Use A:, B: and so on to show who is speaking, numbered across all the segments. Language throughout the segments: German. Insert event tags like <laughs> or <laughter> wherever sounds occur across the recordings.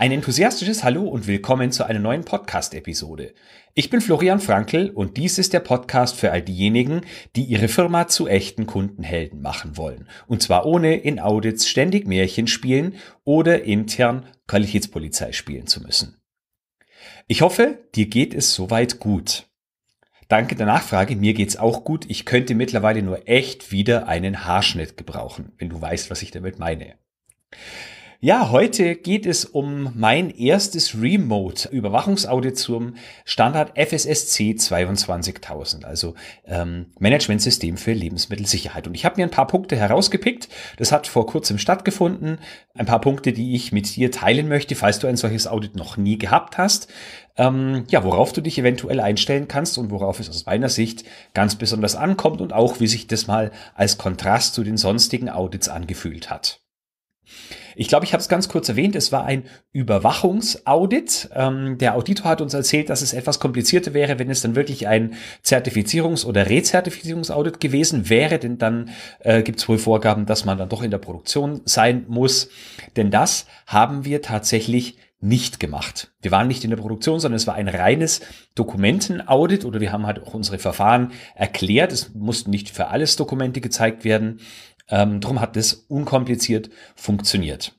A: Ein enthusiastisches Hallo und willkommen zu einer neuen Podcast-Episode. Ich bin Florian Frankl und dies ist der Podcast für all diejenigen, die ihre Firma zu echten Kundenhelden machen wollen. Und zwar ohne in Audits ständig Märchen spielen oder intern Qualitätspolizei spielen zu müssen. Ich hoffe, dir geht es soweit gut. Danke der Nachfrage, mir geht's auch gut. Ich könnte mittlerweile nur echt wieder einen Haarschnitt gebrauchen, wenn du weißt, was ich damit meine. Ja, heute geht es um mein erstes Remote Überwachungsaudit zum Standard FSSC 22000, also ähm, Managementsystem für Lebensmittelsicherheit. Und ich habe mir ein paar Punkte herausgepickt. Das hat vor kurzem stattgefunden. Ein paar Punkte, die ich mit dir teilen möchte, falls du ein solches Audit noch nie gehabt hast. Ähm, ja, worauf du dich eventuell einstellen kannst und worauf es aus meiner Sicht ganz besonders ankommt und auch, wie sich das mal als Kontrast zu den sonstigen Audits angefühlt hat. Ich glaube, ich habe es ganz kurz erwähnt, es war ein Überwachungsaudit. Ähm, der Auditor hat uns erzählt, dass es etwas komplizierter wäre, wenn es dann wirklich ein Zertifizierungs- oder Rezertifizierungsaudit gewesen wäre, denn dann äh, gibt es wohl Vorgaben, dass man dann doch in der Produktion sein muss. Denn das haben wir tatsächlich nicht gemacht. Wir waren nicht in der Produktion, sondern es war ein reines Dokumentenaudit oder wir haben halt auch unsere Verfahren erklärt. Es mussten nicht für alles Dokumente gezeigt werden, ähm, drum hat das unkompliziert funktioniert.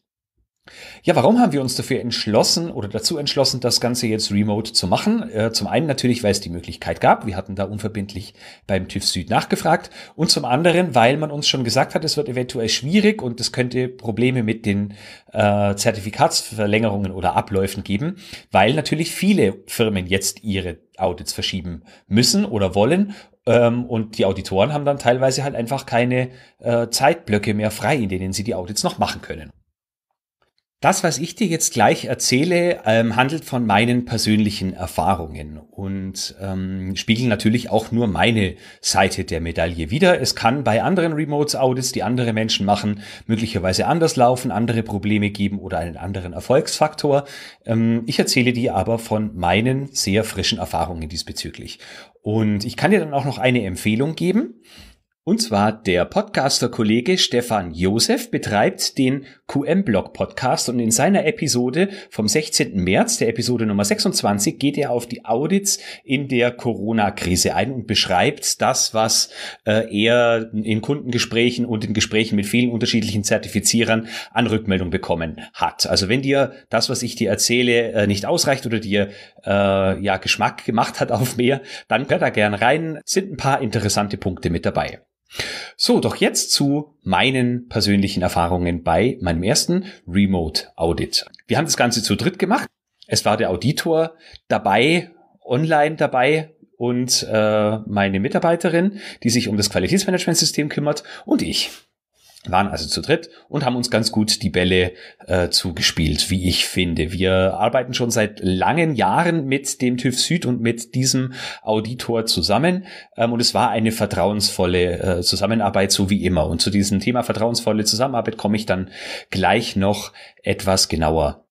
A: Ja, warum haben wir uns dafür entschlossen oder dazu entschlossen, das Ganze jetzt remote zu machen? Äh, zum einen natürlich, weil es die Möglichkeit gab. Wir hatten da unverbindlich beim TÜV Süd nachgefragt. Und zum anderen, weil man uns schon gesagt hat, es wird eventuell schwierig und es könnte Probleme mit den äh, Zertifikatsverlängerungen oder Abläufen geben, weil natürlich viele Firmen jetzt ihre Audits verschieben müssen oder wollen. Ähm, und die Auditoren haben dann teilweise halt einfach keine äh, Zeitblöcke mehr frei, in denen sie die Audits noch machen können. Das, was ich dir jetzt gleich erzähle, ähm, handelt von meinen persönlichen Erfahrungen und ähm, spiegeln natürlich auch nur meine Seite der Medaille wider. Es kann bei anderen Remote audits die andere Menschen machen, möglicherweise anders laufen, andere Probleme geben oder einen anderen Erfolgsfaktor. Ähm, ich erzähle dir aber von meinen sehr frischen Erfahrungen diesbezüglich. Und ich kann dir dann auch noch eine Empfehlung geben. Und zwar der Podcaster-Kollege Stefan Josef betreibt den QM-Blog-Podcast und in seiner Episode vom 16. März, der Episode Nummer 26, geht er auf die Audits in der Corona-Krise ein und beschreibt das, was äh, er in Kundengesprächen und in Gesprächen mit vielen unterschiedlichen Zertifizierern an Rückmeldung bekommen hat. Also wenn dir das, was ich dir erzähle, äh, nicht ausreicht oder dir äh, ja Geschmack gemacht hat auf mehr, dann hör da gern rein, sind ein paar interessante Punkte mit dabei. So, doch jetzt zu meinen persönlichen Erfahrungen bei meinem ersten Remote Audit. Wir haben das Ganze zu dritt gemacht. Es war der Auditor dabei, online dabei und äh, meine Mitarbeiterin, die sich um das Qualitätsmanagementsystem kümmert und ich waren also zu dritt und haben uns ganz gut die Bälle äh, zugespielt, wie ich finde. Wir arbeiten schon seit langen Jahren mit dem TÜV Süd und mit diesem Auditor zusammen ähm, und es war eine vertrauensvolle äh, Zusammenarbeit, so wie immer. Und zu diesem Thema vertrauensvolle Zusammenarbeit komme ich dann gleich noch etwas genauer.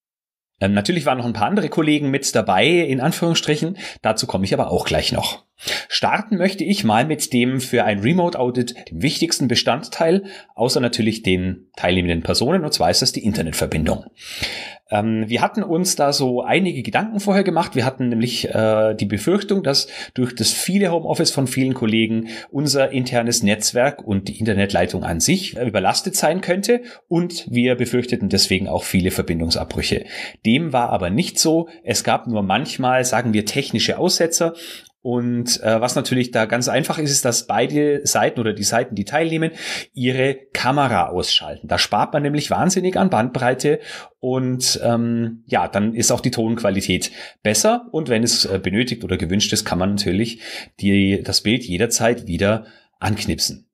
A: Ähm, natürlich waren noch ein paar andere Kollegen mit dabei, in Anführungsstrichen. Dazu komme ich aber auch gleich noch. Starten möchte ich mal mit dem für ein Remote Audit dem wichtigsten Bestandteil, außer natürlich den teilnehmenden Personen, und zwar ist das die Internetverbindung. Ähm, wir hatten uns da so einige Gedanken vorher gemacht. Wir hatten nämlich äh, die Befürchtung, dass durch das viele Homeoffice von vielen Kollegen unser internes Netzwerk und die Internetleitung an sich äh, überlastet sein könnte und wir befürchteten deswegen auch viele Verbindungsabbrüche. Dem war aber nicht so. Es gab nur manchmal, sagen wir, technische Aussetzer und äh, was natürlich da ganz einfach ist, ist, dass beide Seiten oder die Seiten, die teilnehmen, ihre Kamera ausschalten. Da spart man nämlich wahnsinnig an Bandbreite und ähm, ja, dann ist auch die Tonqualität besser. Und wenn es äh, benötigt oder gewünscht ist, kann man natürlich die, das Bild jederzeit wieder anknipsen.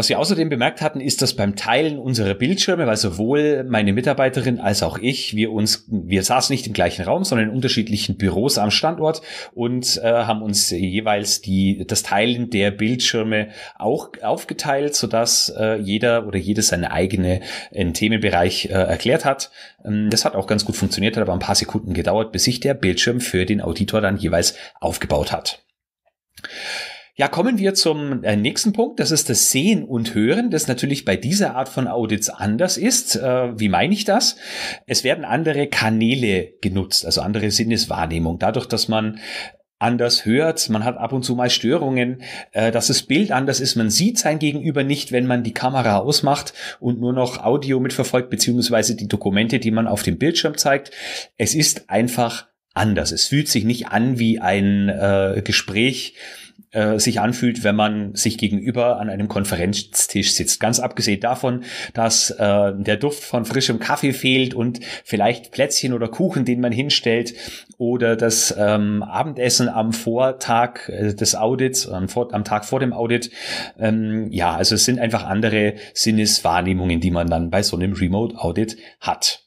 A: Was wir außerdem bemerkt hatten, ist, dass beim Teilen unserer Bildschirme, weil sowohl meine Mitarbeiterin als auch ich, wir uns, wir saßen nicht im gleichen Raum, sondern in unterschiedlichen Büros am Standort und äh, haben uns jeweils die, das Teilen der Bildschirme auch aufgeteilt, sodass äh, jeder oder jede seine eigene äh, Themenbereich äh, erklärt hat. Ähm, das hat auch ganz gut funktioniert, hat aber ein paar Sekunden gedauert, bis sich der Bildschirm für den Auditor dann jeweils aufgebaut hat. Ja, kommen wir zum äh, nächsten Punkt. Das ist das Sehen und Hören, das natürlich bei dieser Art von Audits anders ist. Äh, wie meine ich das? Es werden andere Kanäle genutzt, also andere Sinneswahrnehmung. Dadurch, dass man anders hört, man hat ab und zu mal Störungen, äh, dass das Bild anders ist, man sieht sein Gegenüber nicht, wenn man die Kamera ausmacht und nur noch Audio mitverfolgt, beziehungsweise die Dokumente, die man auf dem Bildschirm zeigt. Es ist einfach anders. Es fühlt sich nicht an wie ein äh, Gespräch, äh, sich anfühlt, wenn man sich gegenüber an einem Konferenztisch sitzt. Ganz abgesehen davon, dass äh, der Duft von frischem Kaffee fehlt und vielleicht Plätzchen oder Kuchen, den man hinstellt, oder das ähm, Abendessen am Vortag äh, des Audits, am, vor, am, Tag vor dem Audit. Ähm, ja, also es sind einfach andere Sinneswahrnehmungen, die man dann bei so einem Remote Audit hat.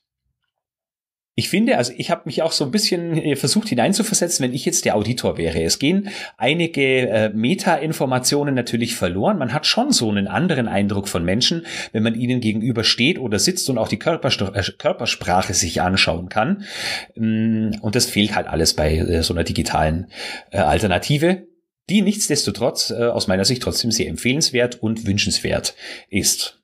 A: Ich finde, also ich habe mich auch so ein bisschen äh, versucht hineinzuversetzen, wenn ich jetzt der Auditor wäre. Es gehen einige äh, Meta-Informationen natürlich verloren. Man hat schon so einen anderen Eindruck von Menschen, wenn man ihnen gegenüber steht oder sitzt und auch die Körperst äh, Körpersprache sich anschauen kann. Mm, und das fehlt halt alles bei äh, so einer digitalen äh, Alternative, die nichtsdestotrotz äh, aus meiner Sicht trotzdem sehr empfehlenswert und wünschenswert ist.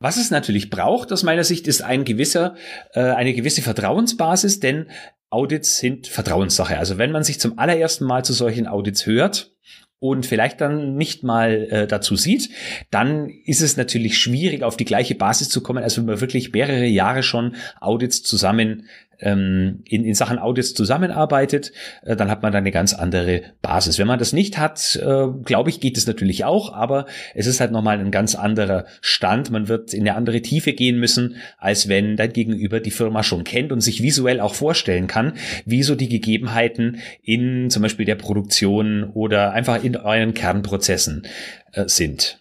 A: Was es natürlich braucht, aus meiner Sicht, ist ein gewisser, äh, eine gewisse Vertrauensbasis, denn Audits sind Vertrauenssache. Also wenn man sich zum allerersten Mal zu solchen Audits hört, und vielleicht dann nicht mal äh, dazu sieht, dann ist es natürlich schwierig, auf die gleiche Basis zu kommen, als wenn man wirklich mehrere Jahre schon Audits zusammen ähm, in, in Sachen Audits zusammenarbeitet, äh, dann hat man da eine ganz andere Basis. Wenn man das nicht hat, äh, glaube ich, geht es natürlich auch, aber es ist halt nochmal ein ganz anderer Stand. Man wird in eine andere Tiefe gehen müssen, als wenn dein Gegenüber die Firma schon kennt und sich visuell auch vorstellen kann, wie so die Gegebenheiten in zum Beispiel der Produktion oder einfach in euren Kernprozessen äh, sind.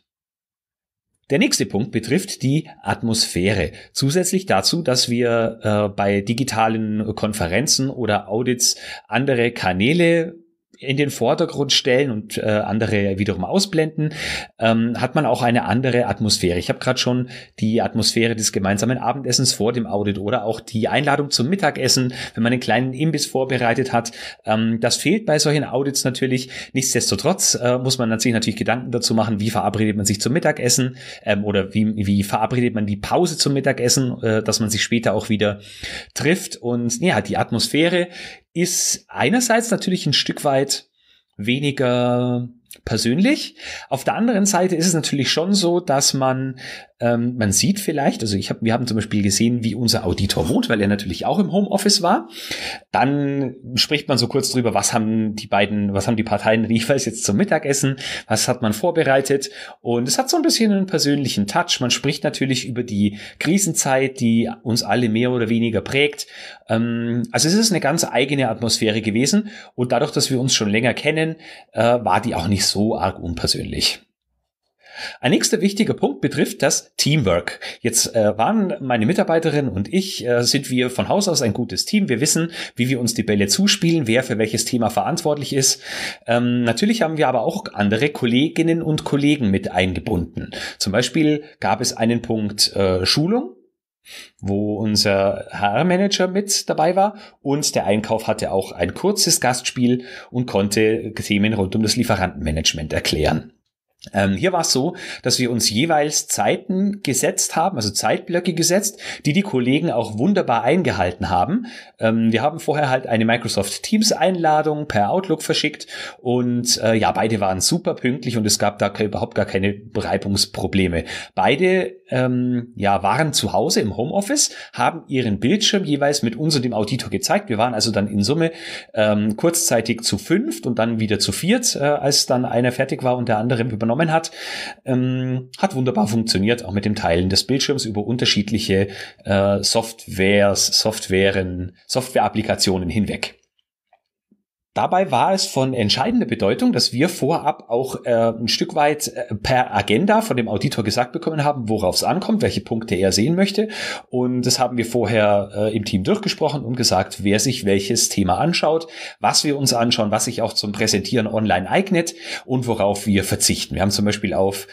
A: Der nächste Punkt betrifft die Atmosphäre. Zusätzlich dazu, dass wir äh, bei digitalen Konferenzen oder Audits andere Kanäle in den Vordergrund stellen und äh, andere wiederum ausblenden, ähm, hat man auch eine andere Atmosphäre. Ich habe gerade schon die Atmosphäre des gemeinsamen Abendessens vor dem Audit oder auch die Einladung zum Mittagessen, wenn man einen kleinen Imbiss vorbereitet hat. Ähm, das fehlt bei solchen Audits natürlich. Nichtsdestotrotz äh, muss man sich natürlich Gedanken dazu machen, wie verabredet man sich zum Mittagessen ähm, oder wie, wie verabredet man die Pause zum Mittagessen, äh, dass man sich später auch wieder trifft. Und ja, die Atmosphäre, ist einerseits natürlich ein Stück weit weniger persönlich. Auf der anderen Seite ist es natürlich schon so, dass man ähm, man sieht vielleicht, also ich hab, wir haben zum Beispiel gesehen, wie unser Auditor wohnt, weil er natürlich auch im Homeoffice war. Dann spricht man so kurz drüber, was haben die beiden, was haben die Parteien jeweils jetzt zum Mittagessen, was hat man vorbereitet. Und es hat so ein bisschen einen persönlichen Touch. Man spricht natürlich über die Krisenzeit, die uns alle mehr oder weniger prägt. Ähm, also es ist eine ganz eigene Atmosphäre gewesen. Und dadurch, dass wir uns schon länger kennen, äh, war die auch nicht so arg unpersönlich. Ein nächster wichtiger Punkt betrifft das Teamwork. Jetzt äh, waren meine Mitarbeiterin und ich, äh, sind wir von Haus aus ein gutes Team. Wir wissen, wie wir uns die Bälle zuspielen, wer für welches Thema verantwortlich ist. Ähm, natürlich haben wir aber auch andere Kolleginnen und Kollegen mit eingebunden. Zum Beispiel gab es einen Punkt äh, Schulung wo unser HR-Manager mit dabei war und der Einkauf hatte auch ein kurzes Gastspiel und konnte Themen rund um das Lieferantenmanagement erklären. Ähm, hier war es so, dass wir uns jeweils Zeiten gesetzt haben, also Zeitblöcke gesetzt, die die Kollegen auch wunderbar eingehalten haben. Ähm, wir haben vorher halt eine Microsoft Teams Einladung per Outlook verschickt und äh, ja, beide waren super pünktlich und es gab da überhaupt gar keine Reibungsprobleme. Beide ähm, ja, waren zu Hause im Homeoffice, haben ihren Bildschirm jeweils mit uns und dem Auditor gezeigt. Wir waren also dann in Summe ähm, kurzzeitig zu fünft und dann wieder zu viert, äh, als dann einer fertig war und der andere übernommen hat. Ähm, hat wunderbar funktioniert, auch mit dem Teilen des Bildschirms über unterschiedliche äh, Softwares, Softwaren, Software-Applikationen hinweg. Dabei war es von entscheidender Bedeutung, dass wir vorab auch äh, ein Stück weit äh, per Agenda von dem Auditor gesagt bekommen haben, worauf es ankommt, welche Punkte er sehen möchte. Und das haben wir vorher äh, im Team durchgesprochen und gesagt, wer sich welches Thema anschaut, was wir uns anschauen, was sich auch zum Präsentieren online eignet und worauf wir verzichten. Wir haben zum Beispiel auf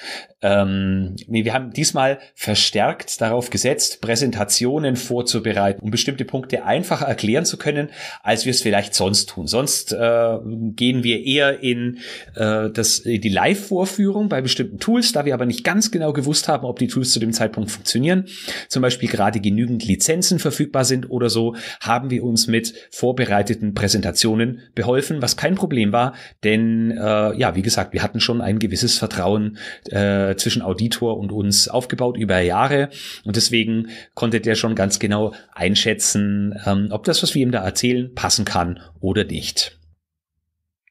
A: ähm, wir haben diesmal verstärkt darauf gesetzt, Präsentationen vorzubereiten, um bestimmte Punkte einfacher erklären zu können, als wir es vielleicht sonst tun. Sonst äh, gehen wir eher in, äh, das, in die Live-Vorführung bei bestimmten Tools, da wir aber nicht ganz genau gewusst haben, ob die Tools zu dem Zeitpunkt funktionieren, zum Beispiel gerade genügend Lizenzen verfügbar sind oder so, haben wir uns mit vorbereiteten Präsentationen beholfen, was kein Problem war, denn äh, ja, wie gesagt, wir hatten schon ein gewisses Vertrauen äh, äh, zwischen Auditor und uns aufgebaut über Jahre. Und deswegen konnte der schon ganz genau einschätzen, ähm, ob das, was wir ihm da erzählen, passen kann oder nicht.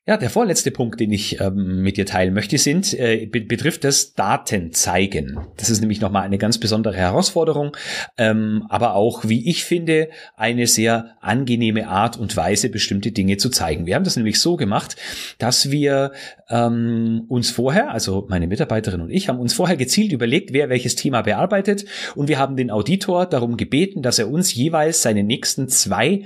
A: Ja, der vorletzte Punkt, den ich ähm, mit dir teilen möchte, sind, äh, betrifft das Daten zeigen. Das ist nämlich nochmal eine ganz besondere Herausforderung, ähm, aber auch, wie ich finde, eine sehr angenehme Art und Weise, bestimmte Dinge zu zeigen. Wir haben das nämlich so gemacht, dass wir ähm, uns vorher, also meine Mitarbeiterin und ich, haben uns vorher gezielt überlegt, wer welches Thema bearbeitet und wir haben den Auditor darum gebeten, dass er uns jeweils seine nächsten zwei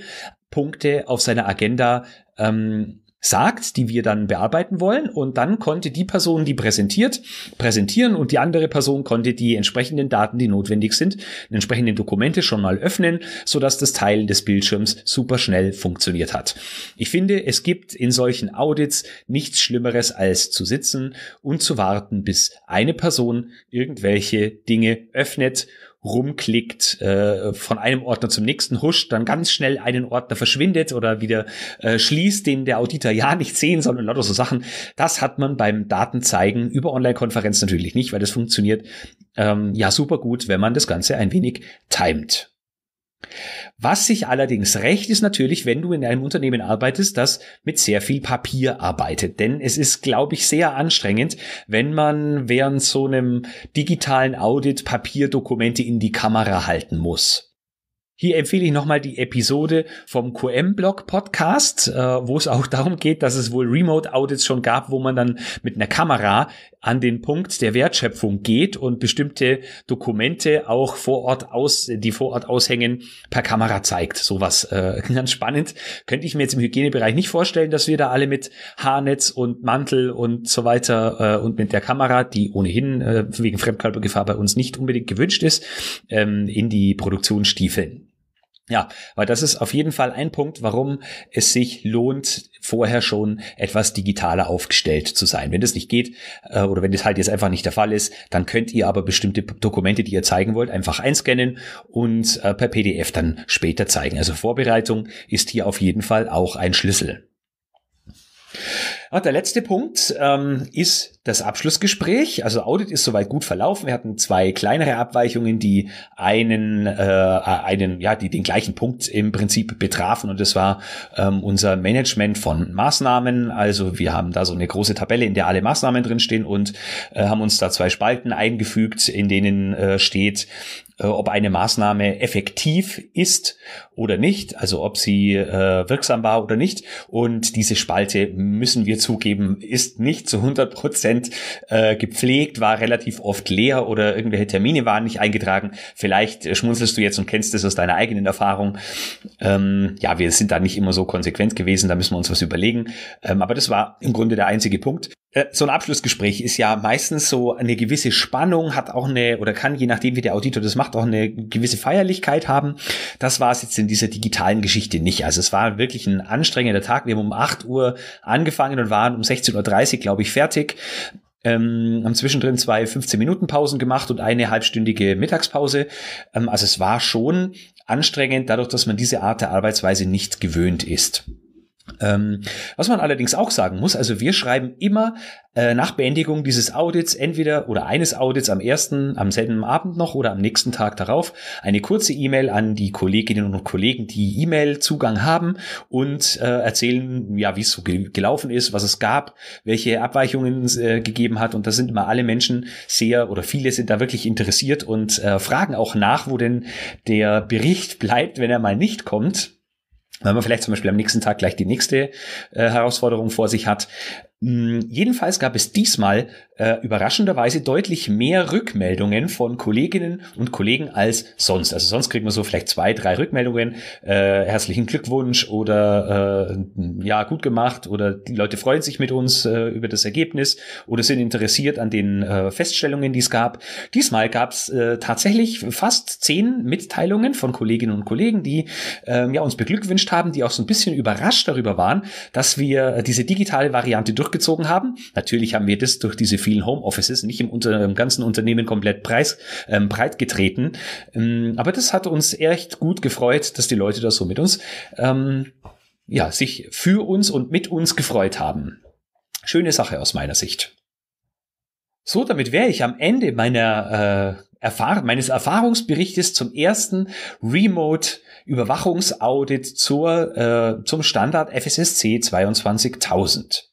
A: Punkte auf seiner Agenda ähm, sagt, die wir dann bearbeiten wollen. Und dann konnte die Person, die präsentiert, präsentieren und die andere Person konnte die entsprechenden Daten, die notwendig sind, entsprechenden Dokumente schon mal öffnen, sodass das Teil des Bildschirms super schnell funktioniert hat. Ich finde, es gibt in solchen Audits nichts Schlimmeres als zu sitzen und zu warten, bis eine Person irgendwelche Dinge öffnet rumklickt, äh, von einem Ordner zum nächsten huscht, dann ganz schnell einen Ordner verschwindet oder wieder äh, schließt, den der Auditor ja nicht sehen soll und lauter so Sachen. Das hat man beim Datenzeigen über Online-Konferenz natürlich nicht, weil das funktioniert ähm, ja super gut, wenn man das Ganze ein wenig timet. Was sich allerdings rächt, ist natürlich, wenn du in einem Unternehmen arbeitest, das mit sehr viel Papier arbeitet. Denn es ist, glaube ich, sehr anstrengend, wenn man während so einem digitalen Audit Papierdokumente in die Kamera halten muss. Hier empfehle ich nochmal die Episode vom QM-Blog-Podcast, äh, wo es auch darum geht, dass es wohl Remote-Audits schon gab, wo man dann mit einer Kamera an den Punkt der Wertschöpfung geht und bestimmte Dokumente auch vor Ort aus, die vor Ort aushängen, per Kamera zeigt. Sowas äh, <laughs> ganz spannend. Könnte ich mir jetzt im Hygienebereich nicht vorstellen, dass wir da alle mit Haarnetz und Mantel und so weiter äh, und mit der Kamera, die ohnehin äh, wegen Fremdkörpergefahr bei uns nicht unbedingt gewünscht ist, ähm, in die Produktion stiefeln. Ja, weil das ist auf jeden Fall ein Punkt, warum es sich lohnt, vorher schon etwas digitaler aufgestellt zu sein. Wenn das nicht geht äh, oder wenn das halt jetzt einfach nicht der Fall ist, dann könnt ihr aber bestimmte Dokumente, die ihr zeigen wollt, einfach einscannen und äh, per PDF dann später zeigen. Also Vorbereitung ist hier auf jeden Fall auch ein Schlüssel. Und ah, der letzte Punkt ähm, ist das Abschlussgespräch. Also Audit ist soweit gut verlaufen. Wir hatten zwei kleinere Abweichungen, die einen, äh, einen, ja, die den gleichen Punkt im Prinzip betrafen. Und das war ähm, unser Management von Maßnahmen. Also wir haben da so eine große Tabelle, in der alle Maßnahmen drinstehen und äh, haben uns da zwei Spalten eingefügt, in denen äh, steht, äh, ob eine Maßnahme effektiv ist oder nicht, also ob sie äh, wirksam war oder nicht. Und diese Spalte müssen wir wir zugeben, ist nicht zu 100 Prozent äh, gepflegt, war relativ oft leer oder irgendwelche Termine waren nicht eingetragen. Vielleicht äh, schmunzelst du jetzt und kennst es aus deiner eigenen Erfahrung. Ähm, ja, wir sind da nicht immer so konsequent gewesen, da müssen wir uns was überlegen. Ähm, aber das war im Grunde der einzige Punkt. Äh, so ein Abschlussgespräch ist ja meistens so eine gewisse Spannung, hat auch eine, oder kann, je nachdem wie der Auditor das macht, auch eine gewisse Feierlichkeit haben. Das war es jetzt in dieser digitalen Geschichte nicht. Also es war wirklich ein anstrengender Tag. Wir haben um 8 Uhr angefangen und waren um 16.30 Uhr, glaube ich, fertig. Ähm, haben zwischendrin zwei 15-Minuten-Pausen gemacht und eine halbstündige Mittagspause. Ähm, also es war schon anstrengend, dadurch, dass man diese Art der Arbeitsweise nicht gewöhnt ist. Ähm, was man allerdings auch sagen muss, also wir schreiben immer äh, nach Beendigung dieses Audits entweder oder eines Audits am ersten, am selben Abend noch oder am nächsten Tag darauf eine kurze E-Mail an die Kolleginnen und Kollegen, die E-Mail-Zugang haben und äh, erzählen, ja, wie es so ge gelaufen ist, was es gab, welche Abweichungen äh, gegeben hat. Und da sind immer alle Menschen sehr oder viele sind da wirklich interessiert und äh, fragen auch nach, wo denn der Bericht bleibt, wenn er mal nicht kommt wenn man vielleicht zum Beispiel am nächsten Tag gleich die nächste äh, Herausforderung vor sich hat, hm, jedenfalls gab es diesmal äh, überraschenderweise deutlich mehr Rückmeldungen von Kolleginnen und Kollegen als sonst. Also sonst kriegt man so vielleicht zwei, drei Rückmeldungen, äh, herzlichen Glückwunsch oder äh, ja, gut gemacht oder die Leute freuen sich mit uns äh, über das Ergebnis oder sind interessiert an den äh, Feststellungen, die es gab. Diesmal gab es äh, tatsächlich fast zehn Mitteilungen von Kolleginnen und Kollegen, die äh, ja, uns beglückwünscht haben, die auch so ein bisschen überrascht darüber waren, dass wir äh, diese digitale Variante durch durchgezogen haben. Natürlich haben wir das durch diese vielen Homeoffices nicht im, unter, im ganzen Unternehmen komplett preis, ähm, breit getreten. Ähm, aber das hat uns echt gut gefreut, dass die Leute da so mit uns, ähm, ja, sich für uns und mit uns gefreut haben. Schöne Sache aus meiner Sicht. So, damit wäre ich am Ende meiner, äh, Erfahr meines Erfahrungsberichtes zum ersten Remote Überwachungsaudit zur, äh, zum Standard FSSC 22000.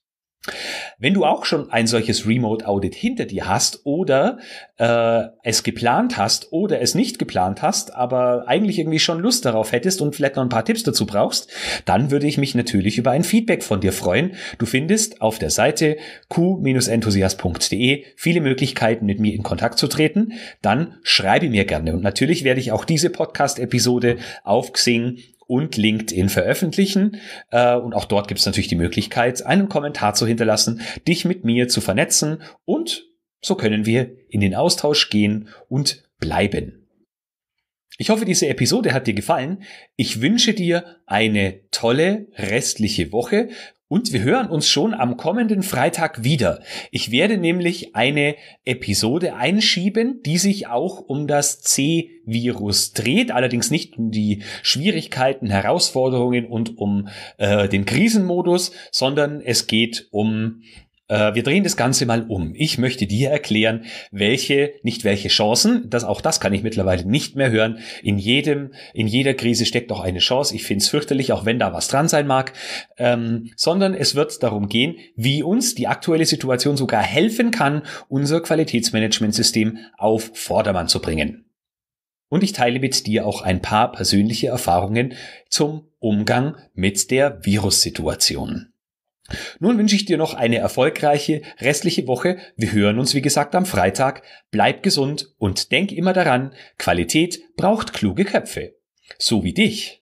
A: Wenn du auch schon ein solches Remote Audit hinter dir hast oder äh, es geplant hast oder es nicht geplant hast, aber eigentlich irgendwie schon Lust darauf hättest und vielleicht noch ein paar Tipps dazu brauchst, dann würde ich mich natürlich über ein Feedback von dir freuen. Du findest auf der Seite q-enthusiast.de viele Möglichkeiten, mit mir in Kontakt zu treten. Dann schreibe mir gerne und natürlich werde ich auch diese Podcast-Episode auf Xing und LinkedIn veröffentlichen. Äh, und auch dort gibt es natürlich die Möglichkeit, einen Kommentar zu hinterlassen, dich mit mir zu vernetzen und so können wir in den Austausch gehen und bleiben. Ich hoffe, diese Episode hat dir gefallen. Ich wünsche dir eine tolle restliche Woche. Und wir hören uns schon am kommenden Freitag wieder. Ich werde nämlich eine Episode einschieben, die sich auch um das C-Virus dreht, allerdings nicht um die Schwierigkeiten, Herausforderungen und um äh, den Krisenmodus, sondern es geht um äh, wir drehen das Ganze mal um. Ich möchte dir erklären, welche, nicht welche Chancen, das, auch das kann ich mittlerweile nicht mehr hören. In jedem, in jeder Krise steckt auch eine Chance. Ich finde es fürchterlich, auch wenn da was dran sein mag. Ähm, sondern es wird darum gehen, wie uns die aktuelle Situation sogar helfen kann, unser Qualitätsmanagementsystem auf Vordermann zu bringen. Und ich teile mit dir auch ein paar persönliche Erfahrungen zum Umgang mit der Virussituation. Nun wünsche ich dir noch eine erfolgreiche restliche Woche. Wir hören uns, wie gesagt, am Freitag. Bleib gesund und denk immer daran, Qualität braucht kluge Köpfe. So wie dich.